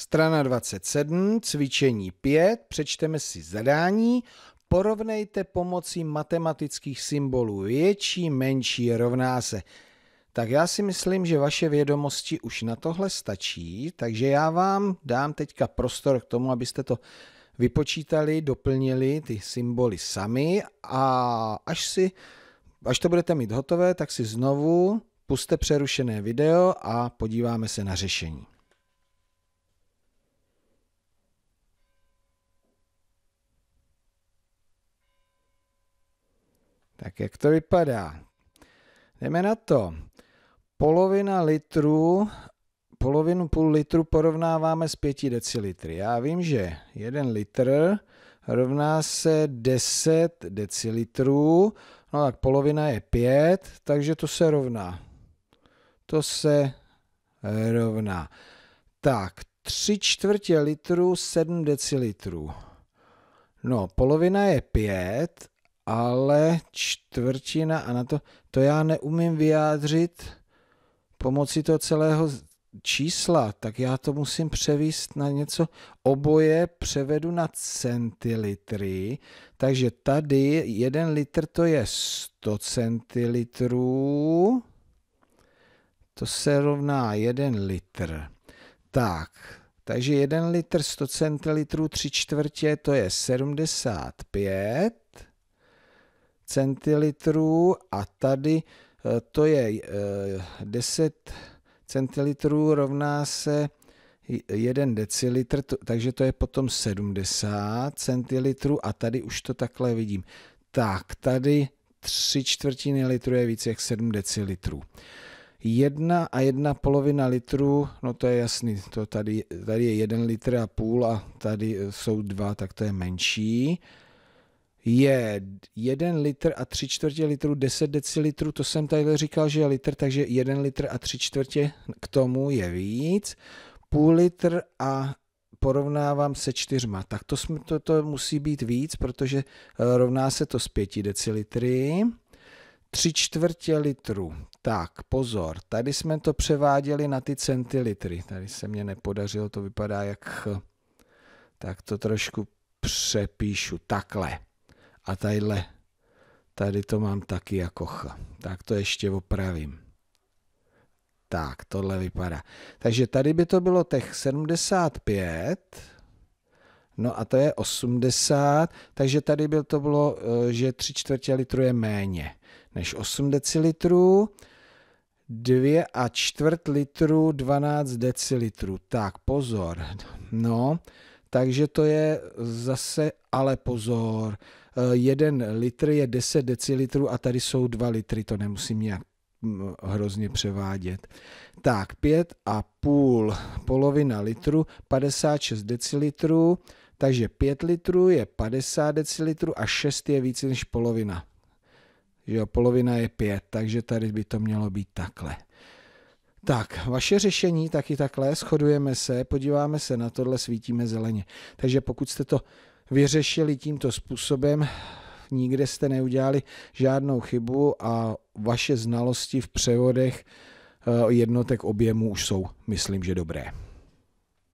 Strana 27, cvičení 5, přečteme si zadání. Porovnejte pomocí matematických symbolů větší, menší rovná se. Tak já si myslím, že vaše vědomosti už na tohle stačí, takže já vám dám teďka prostor k tomu, abyste to vypočítali, doplnili ty symboly sami a až, si, až to budete mít hotové, tak si znovu puste přerušené video a podíváme se na řešení. Tak jak to vypadá? Jdeme na to. Polovina litru, polovinu půl litru porovnáváme s 5 decilitry. Já vím, že 1 litr rovná se 10 decilitrů, no tak polovina je 5, takže to se rovná. To se rovná. Tak, 3 čtvrtě litru 7 decilitrů. No, polovina je 5 ale čtvrtina a na to, to já neumím vyjádřit pomocí toho celého čísla, tak já to musím převést na něco, oboje převedu na centilitry, takže tady jeden litr to je 100 centilitrů, to se rovná jeden litr. Tak, takže jeden litr 100 centilitrů, tři čtvrtě, to je 75 centilitrů a tady eh, to je 10 eh, centilitrů rovná se 1 decilitr, takže to je potom 70 centilitrů a tady už to takhle vidím. Tak, tady 3 čtvrtiny litru je více jak 7 decilitrů. 1 a 1 polovina litru, no to je jasný, to tady, tady je 1 litr a půl a tady eh, jsou 2, tak to je menší je 1 litr a 3 čtvrtě litru 10 decilitrů, to jsem tady říkal, že je litr, takže 1 litr a 3 čtvrtě k tomu je víc, půl litr a porovnávám se čtyřma, tak to, jsme, to, to musí být víc, protože eh, rovná se to z 5 decilitry. 3 čtvrtě litru. Tak, pozor, tady jsme to převáděli na ty centilitry. Tady se mně nepodařilo, to vypadá jak... Tak to trošku přepíšu takhle a tadyhle, tady to mám taky jako ch. Tak to ještě opravím. Tak, tohle vypadá. Takže tady by to bylo těch 75, no a to je 80, takže tady by to bylo, eh, že 3 čtvrtě litru je méně než 8 decilitrů, 2 a čtvrt litru 12 decilitrů. Tak, pozor, no, takže to je zase, ale pozor, eh, jeden litr je 10 decilitrů a tady jsou 2 litry, to nemusím nějak mm, hrozně převádět. Tak, 5,5, polovina litru, 56 decilitrů, takže 5 litrů je 50 decilitrů a 6 je více než polovina. Jo, polovina je 5, takže tady by to mělo být takhle. Tak, vaše řešení taky takhle, shodujeme se, podíváme se na tohle, svítíme zeleně. Takže pokud jste to vyřešili tímto způsobem, nikde jste neudělali žádnou chybu a vaše znalosti v převodech eh, jednotek objemu už jsou, myslím, že dobré.